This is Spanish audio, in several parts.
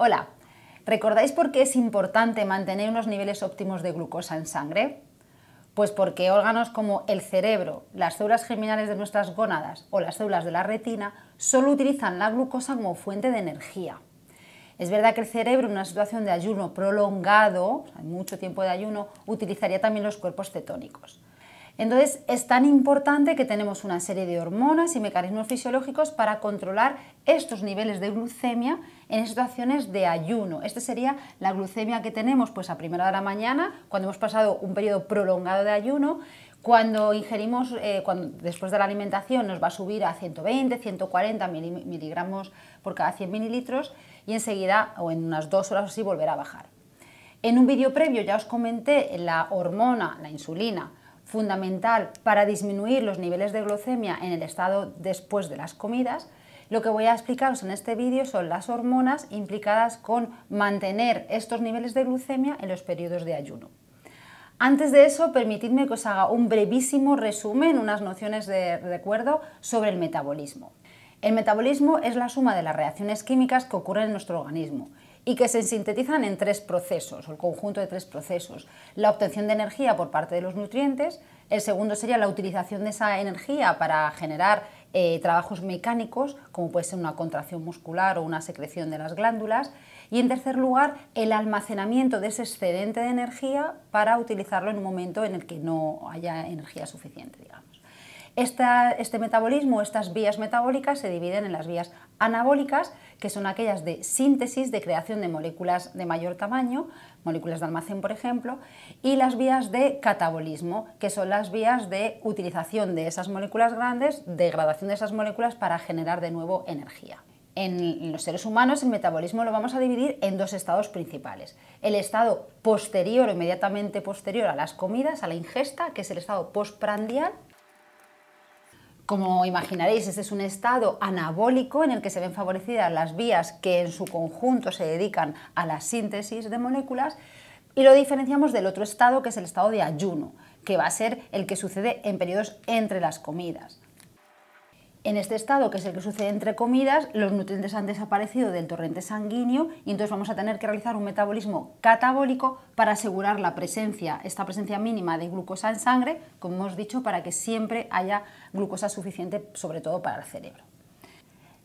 Hola, ¿recordáis por qué es importante mantener unos niveles óptimos de glucosa en sangre? Pues porque órganos como el cerebro, las células germinales de nuestras gónadas o las células de la retina solo utilizan la glucosa como fuente de energía. Es verdad que el cerebro en una situación de ayuno prolongado, mucho tiempo de ayuno, utilizaría también los cuerpos cetónicos. Entonces es tan importante que tenemos una serie de hormonas y mecanismos fisiológicos para controlar estos niveles de glucemia en situaciones de ayuno. Esta sería la glucemia que tenemos pues a primera hora de la mañana, cuando hemos pasado un periodo prolongado de ayuno, cuando ingerimos, eh, cuando, después de la alimentación, nos va a subir a 120, 140 miligramos por cada 100 mililitros y enseguida, o en unas dos horas o así, volverá a bajar. En un vídeo previo ya os comenté la hormona, la insulina, fundamental para disminuir los niveles de glucemia en el estado después de las comidas, lo que voy a explicaros en este vídeo son las hormonas implicadas con mantener estos niveles de glucemia en los periodos de ayuno. Antes de eso, permitidme que os haga un brevísimo resumen, unas nociones de recuerdo sobre el metabolismo. El metabolismo es la suma de las reacciones químicas que ocurren en nuestro organismo y que se sintetizan en tres procesos, o el conjunto de tres procesos. La obtención de energía por parte de los nutrientes, el segundo sería la utilización de esa energía para generar eh, trabajos mecánicos, como puede ser una contracción muscular o una secreción de las glándulas, y en tercer lugar, el almacenamiento de ese excedente de energía para utilizarlo en un momento en el que no haya energía suficiente, este metabolismo, estas vías metabólicas se dividen en las vías anabólicas, que son aquellas de síntesis, de creación de moléculas de mayor tamaño, moléculas de almacén, por ejemplo, y las vías de catabolismo, que son las vías de utilización de esas moléculas grandes, degradación de esas moléculas para generar de nuevo energía. En los seres humanos el metabolismo lo vamos a dividir en dos estados principales. El estado posterior o inmediatamente posterior a las comidas, a la ingesta, que es el estado postprandial, como imaginaréis, este es un estado anabólico en el que se ven favorecidas las vías que en su conjunto se dedican a la síntesis de moléculas y lo diferenciamos del otro estado que es el estado de ayuno, que va a ser el que sucede en periodos entre las comidas. En este estado, que es el que sucede entre comidas, los nutrientes han desaparecido del torrente sanguíneo y entonces vamos a tener que realizar un metabolismo catabólico para asegurar la presencia, esta presencia mínima de glucosa en sangre, como hemos dicho, para que siempre haya glucosa suficiente, sobre todo para el cerebro.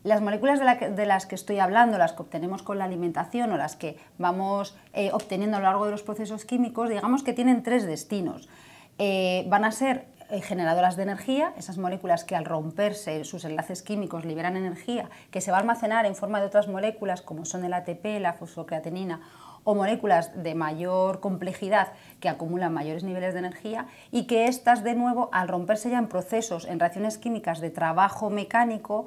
Las moléculas de, las que estoy hablando, las que obtenemos con la alimentación o las que vamos eh, obteniendo a lo largo de los procesos químicos, digamos que tienen tres destinos. Eh, van a ser eh, generadoras de energía, esas moléculas que al romperse sus enlaces químicos liberan energía que se va a almacenar en forma de otras moléculas como son el ATP, la fosfocreatinina o moléculas de mayor complejidad que acumulan mayores niveles de energía y que estas de nuevo al romperse ya en procesos, en reacciones químicas de trabajo mecánico,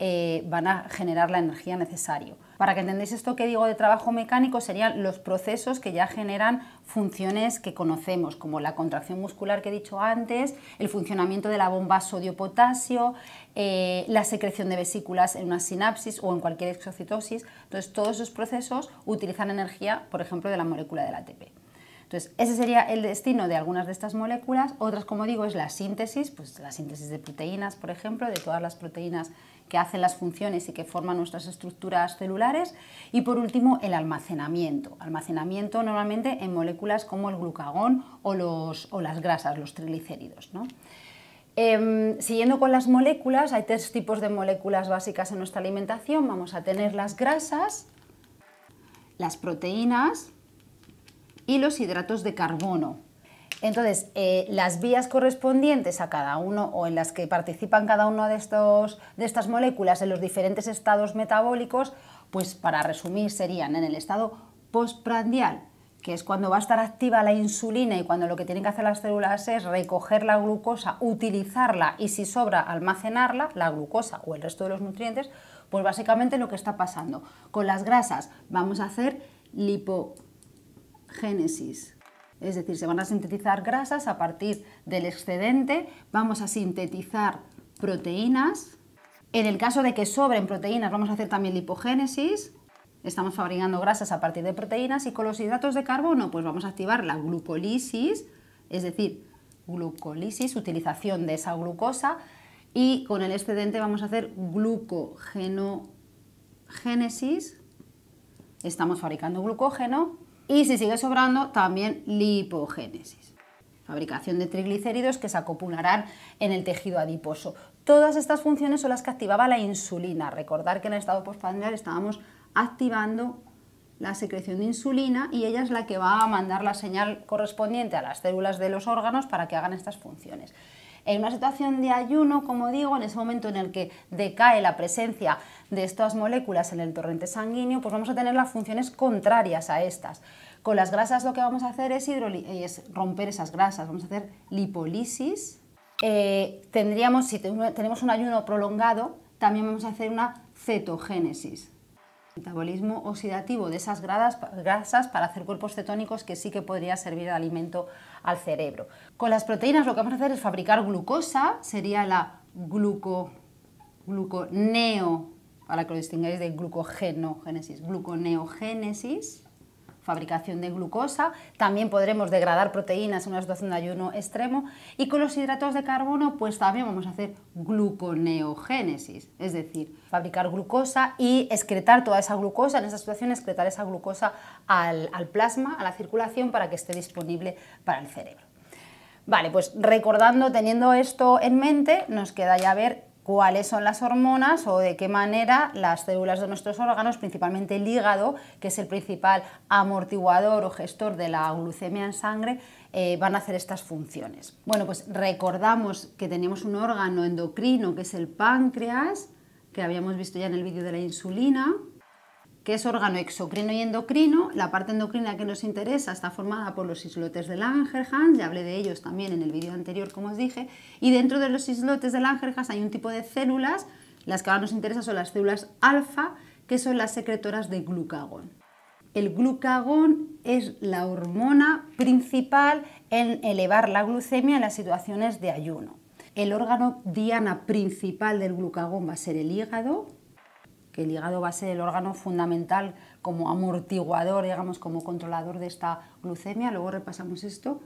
eh, van a generar la energía necesaria. Para que entendáis esto que digo de trabajo mecánico serían los procesos que ya generan funciones que conocemos, como la contracción muscular que he dicho antes, el funcionamiento de la bomba sodio-potasio, eh, la secreción de vesículas en una sinapsis o en cualquier exocitosis. Entonces, todos esos procesos utilizan energía, por ejemplo, de la molécula del ATP. Entonces, ese sería el destino de algunas de estas moléculas. Otras, como digo, es la síntesis, pues la síntesis de proteínas, por ejemplo, de todas las proteínas que hacen las funciones y que forman nuestras estructuras celulares. Y por último, el almacenamiento. Almacenamiento normalmente en moléculas como el glucagón o, las grasas, los triglicéridos. ¿no? Em, siguiendo con las moléculas, hay tres tipos de moléculas básicas en nuestra alimentación. Vamos a tener las grasas, las proteínas y los hidratos de carbono. Entonces, eh, las vías correspondientes a cada uno o en las que participan cada una de, de estas moléculas en los diferentes estados metabólicos, pues para resumir serían en el estado postprandial, que es cuando va a estar activa la insulina y cuando lo que tienen que hacer las células es recoger la glucosa, utilizarla y si sobra almacenarla, la glucosa o el resto de los nutrientes, pues básicamente lo que está pasando. Con las grasas vamos a hacer lipogénesis. Es decir, se van a sintetizar grasas a partir del excedente, vamos a sintetizar proteínas. En el caso de que sobren proteínas, vamos a hacer también lipogénesis. Estamos fabricando grasas a partir de proteínas y con los hidratos de carbono, pues vamos a activar la glucolisis, es decir, glucolisis, utilización de esa glucosa, y con el excedente vamos a hacer glucogenogénesis. Estamos fabricando glucógeno y si sigue sobrando, también lipogénesis. Fabricación de triglicéridos que se acopularán en el tejido adiposo. Todas estas funciones son las que activaba la insulina. Recordar que en el estado postprandial estábamos activando la secreción de insulina y ella es la que va a mandar la señal correspondiente a las células de los órganos para que hagan estas funciones. En una situación de ayuno, como digo, en ese momento en el que decae la presencia de estas moléculas en el torrente sanguíneo, pues vamos a tener las funciones contrarias a estas. Con las grasas lo que vamos a hacer es, eh, romper esas grasas, vamos a hacer lipolisis. Eh, tendríamos, si tenemos un ayuno prolongado, también vamos a hacer una cetogénesis metabolismo oxidativo de esas grasas para hacer cuerpos cetónicos que sí que podría servir de alimento al cerebro. Con las proteínas lo que vamos a hacer es fabricar glucosa, sería la gluco, gluconeo, para que lo distingáis de glucogenogénesis, gluconeogénesis, fabricación de glucosa, también podremos degradar proteínas en una situación de ayuno extremo y con los hidratos de carbono pues también vamos a hacer gluconeogénesis, es decir, fabricar glucosa y excretar toda esa glucosa, en esa situación excretar esa glucosa al, al plasma, a la circulación para que esté disponible para el cerebro. Vale, pues recordando, teniendo esto en mente, nos queda ya ver cuáles son las hormonas o de qué manera las células de nuestros órganos, principalmente el hígado, que es el principal amortiguador o gestor de la glucemia en sangre, eh, van a hacer estas funciones. Bueno, pues recordamos que tenemos un órgano endocrino que es el páncreas, que habíamos visto ya en el vídeo de la insulina, que es órgano exocrino y endocrino. La parte endocrina que nos interesa está formada por los islotes de Langerhans, ya hablé de ellos también en el vídeo anterior, como os dije, y dentro de los islotes de Langerhans hay un tipo de células, las que ahora nos interesan son las células alfa, que son las secretoras de glucagón. El glucagón es la hormona principal en elevar la glucemia en las situaciones de ayuno. El órgano diana principal del glucagón va a ser el hígado, el hígado va a ser el órgano fundamental como amortiguador, digamos, como controlador de esta glucemia, luego repasamos esto,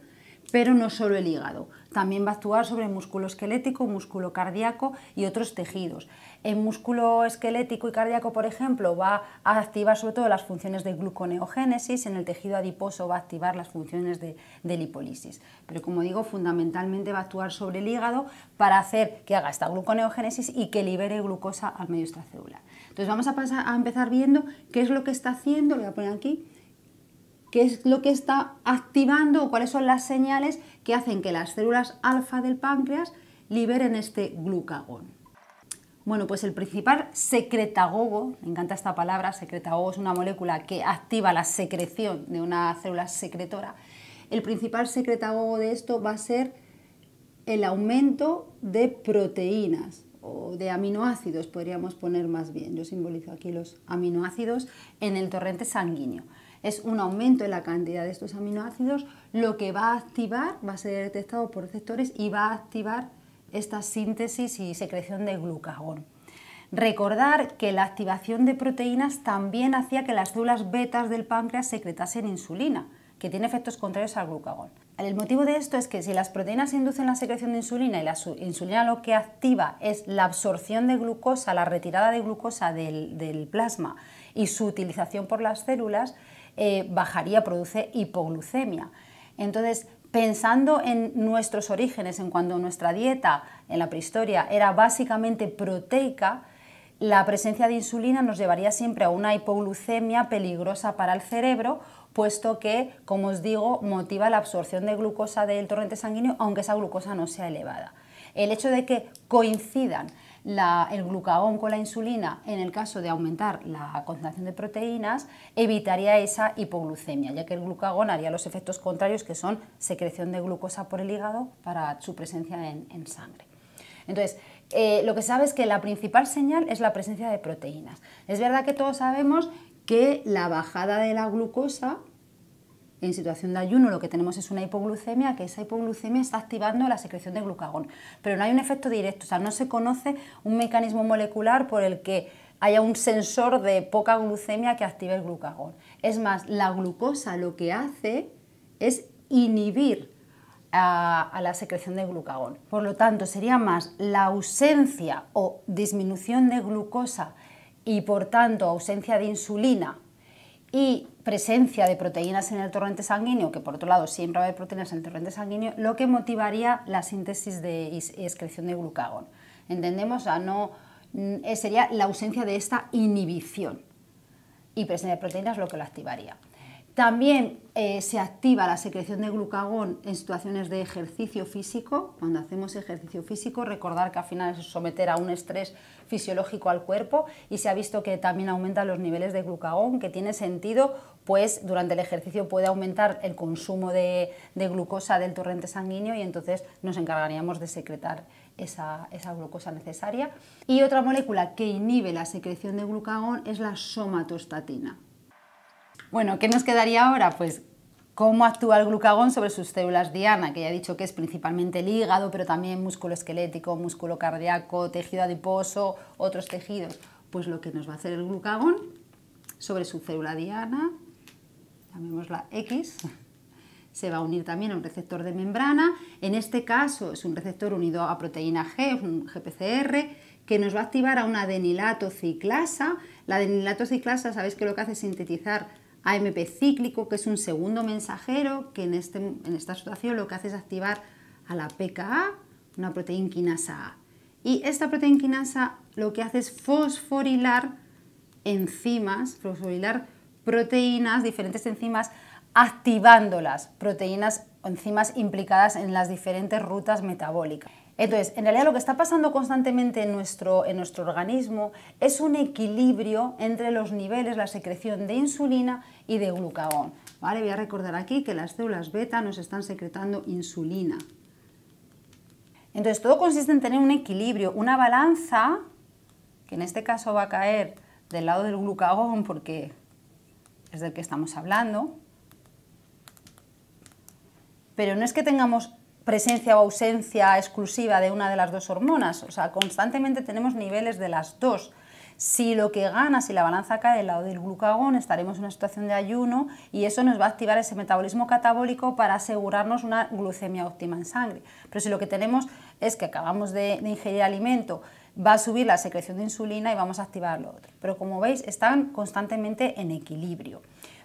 pero no solo el hígado, también va a actuar sobre el músculo esquelético, músculo cardíaco y otros tejidos. El músculo esquelético y cardíaco, por ejemplo, va a activar sobre todo las funciones de gluconeogénesis, en el tejido adiposo va a activar las funciones de, de lipólisis. Pero como digo, fundamentalmente va a actuar sobre el hígado para hacer que haga esta gluconeogénesis y que libere glucosa al medio extracelular. Entonces vamos a, empezar viendo qué es lo que está haciendo, lo voy a poner aquí, qué es lo que está activando o cuáles son las señales que hacen que las células alfa del páncreas liberen este glucagón. Bueno, pues el principal secretagogo, me encanta esta palabra, secretagogo es una molécula que activa la secreción de una célula secretora. El principal secretagogo de esto va a ser el aumento de proteínas o de aminoácidos, podríamos poner más bien, yo simbolizo aquí los aminoácidos en el torrente sanguíneo. Es un aumento en la cantidad de estos aminoácidos lo que va a activar, va a ser detectado por receptores y va a activar esta síntesis y secreción de glucagón. Recordar que la activación de proteínas también hacía que las células betas del páncreas secretasen insulina, que tiene efectos contrarios al glucagón. El motivo de esto es que si las proteínas inducen la secreción de insulina y la insulina lo que activa es la absorción de glucosa, la retirada de glucosa del, plasma y su utilización por las células, eh, bajaría, produce hipoglucemia. Entonces, pensando en nuestros orígenes, en cuando nuestra dieta en la prehistoria era básicamente proteica, la presencia de insulina nos llevaría siempre a una hipoglucemia peligrosa para el cerebro puesto que, como os digo, motiva la absorción de glucosa del torrente sanguíneo, aunque esa glucosa no sea elevada. El hecho de que coincidan el glucagón con la insulina en el caso de aumentar la concentración de proteínas evitaría esa hipoglucemia, ya que el glucagón haría los efectos contrarios que son secreción de glucosa por el hígado para su presencia en, sangre. Entonces, eh, lo que sabes es que la principal señal es la presencia de proteínas. Es verdad que todos sabemos que la bajada de la glucosa en situación de ayuno lo que tenemos es una hipoglucemia, que esa hipoglucemia está activando la secreción de glucagón. Pero no hay un efecto directo, o sea, no se conoce un mecanismo molecular por el que haya un sensor de poca glucemia que active el glucagón. Es más, la glucosa lo que hace es inhibir a, a la secreción de glucagón. Por lo tanto, sería más la ausencia o disminución de glucosa y por tanto ausencia de insulina y presencia de proteínas en el torrente sanguíneo, que por otro lado siempre va a haber proteínas en el torrente sanguíneo, lo que motivaría la síntesis de excreción de glucagón. Entendemos, no, mm, eh, sería la ausencia de esta inhibición y presencia de proteínas lo que lo activaría. También eh, se activa la secreción de glucagón en situaciones de ejercicio físico. Cuando hacemos ejercicio físico, recordar que al final es someter a un estrés fisiológico al cuerpo y se ha visto que también aumentan los niveles de glucagón, que tiene sentido, pues durante el ejercicio puede aumentar el consumo de, glucosa del torrente sanguíneo y entonces nos encargaríamos de secretar esa, esa, glucosa necesaria. Y otra molécula que inhibe la secreción de glucagón es la somatostatina. Bueno, ¿qué nos quedaría ahora? Pues cómo actúa el glucagón sobre sus células diana, que ya he dicho que es principalmente el hígado, pero también músculo esquelético, músculo cardíaco, tejido adiposo, otros tejidos. Pues lo que nos va a hacer el glucagón sobre su célula diana, llamémosla X, se va a unir también a un receptor de membrana. En este caso es un receptor unido a proteína G, un GPCR, que nos va a activar a una adenilato La adenilato sabéis que lo que hace es sintetizar AMP cíclico, que es un segundo mensajero, que este, en, esta situación lo que hace es activar a la PKA, una proteína quinasa A. Y esta proteína quinasa lo que hace es fosforilar enzimas, fosforilar proteínas, diferentes enzimas, activándolas, proteínas, o enzimas implicadas en las diferentes rutas metabólicas. Entonces, en realidad lo que está pasando constantemente en nuestro, en nuestro organismo es un equilibrio entre los niveles, la secreción de insulina y de glucagón. ¿vale? Voy a recordar aquí que las células beta nos están secretando insulina. Entonces, todo consiste en tener un equilibrio, una balanza, que en este caso va a caer del lado del glucagón porque es del que estamos hablando, pero no es que tengamos presencia o ausencia exclusiva de una de las dos hormonas. O sea, constantemente tenemos niveles de las dos. Si lo que gana, si la balanza cae del lado del glucagón, estaremos en una situación de ayuno y eso nos va a activar ese metabolismo catabólico para asegurarnos una glucemia óptima en sangre. Pero si lo que tenemos es que acabamos de, ingerir alimento, va a subir la secreción de insulina y vamos a activar lo otro. Pero como veis, están constantemente en equilibrio.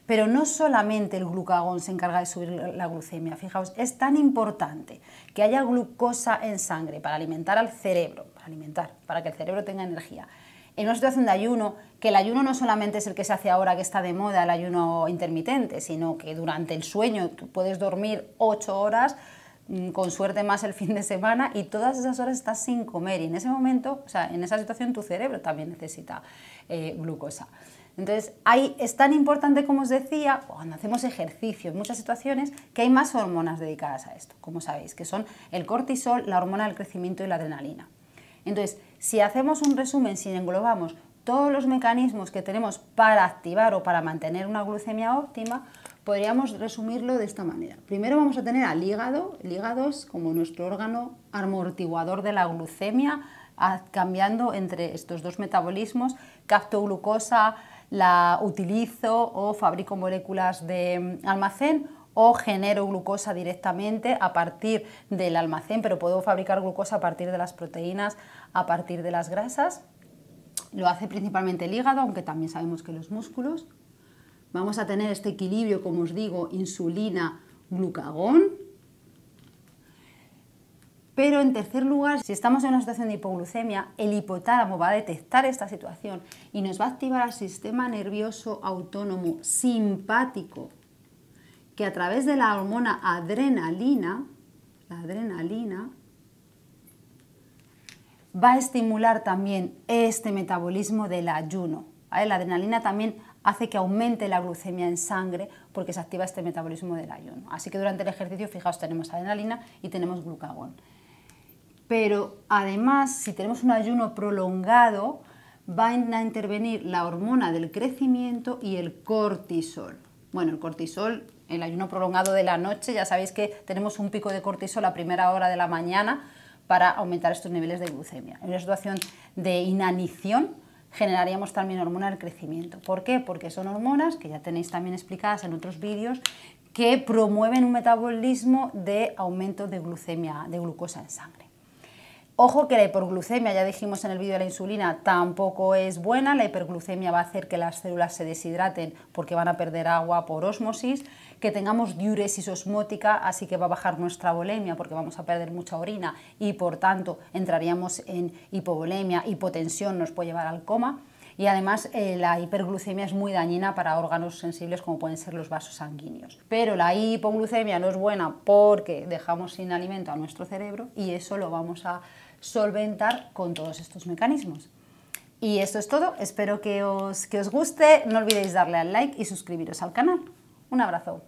Pero no solamente el glucagón se encarga de subir la glucemia, fijaos, es tan importante que haya glucosa en sangre para alimentar al cerebro, para alimentar, para que el cerebro tenga energía. En una situación de ayuno, que el ayuno no solamente es el que se hace ahora que está de moda, el ayuno intermitente, sino que durante el sueño tú puedes dormir 8 horas, mm, con suerte más el fin de semana y todas esas horas estás sin comer y en ese momento, o sea, en esa situación tu cerebro también necesita eh, glucosa. Entonces, ahí es tan importante, como os decía, cuando hacemos ejercicio en muchas situaciones, que hay más hormonas dedicadas a esto, como sabéis, que son el cortisol, la hormona del crecimiento y la adrenalina. Entonces, si hacemos un resumen, si englobamos todos los mecanismos que tenemos para activar o para mantener una glucemia óptima, podríamos resumirlo de esta manera. Primero vamos a tener al hígado, el hígado como nuestro órgano amortiguador de la glucemia, cambiando entre estos dos metabolismos, capto glucosa, la utilizo o fabrico moléculas de almacén o genero glucosa directamente a partir del almacén, pero puedo fabricar glucosa a partir de las proteínas, a partir de las grasas. Lo hace principalmente el hígado, aunque también sabemos que los músculos. Vamos a tener este equilibrio, como os digo, insulina-glucagón, pero en tercer lugar, si estamos en una situación de hipoglucemia, el hipotálamo va a detectar esta situación y nos va a activar al sistema nervioso autónomo simpático, que a través de la hormona adrenalina, la adrenalina, va a estimular también este metabolismo del ayuno. La adrenalina también hace que aumente la glucemia en sangre porque se activa este metabolismo del ayuno. Así que durante el ejercicio, fijaos, tenemos adrenalina y tenemos glucagón pero además si tenemos un ayuno prolongado van a intervenir la hormona del crecimiento y el cortisol. Bueno, el cortisol, el ayuno prolongado de la noche, ya sabéis que tenemos un pico de cortisol a primera hora de la mañana para aumentar estos niveles de glucemia. En una situación de inanición generaríamos también hormona del crecimiento. ¿Por qué? Porque son hormonas, que ya tenéis también explicadas en otros vídeos, que promueven un metabolismo de aumento de glucemia, de glucosa en sangre. Ojo que la hiperglucemia, ya dijimos en el vídeo de la insulina, tampoco es buena. La hiperglucemia va a hacer que las células se deshidraten porque van a perder agua por osmosis, que tengamos diuresis osmótica, así que va a bajar nuestra volemia porque vamos a perder mucha orina y por tanto entraríamos en hipovolemia, hipotensión, nos puede llevar al coma. Y además eh, la hiperglucemia es muy dañina para órganos sensibles como pueden ser los vasos sanguíneos. Pero la hipoglucemia no es buena porque dejamos sin alimento a nuestro cerebro y eso lo vamos a solventar con todos estos mecanismos. Y esto es todo, espero que os, que os guste, no olvidéis darle al like y suscribiros al canal. Un abrazo.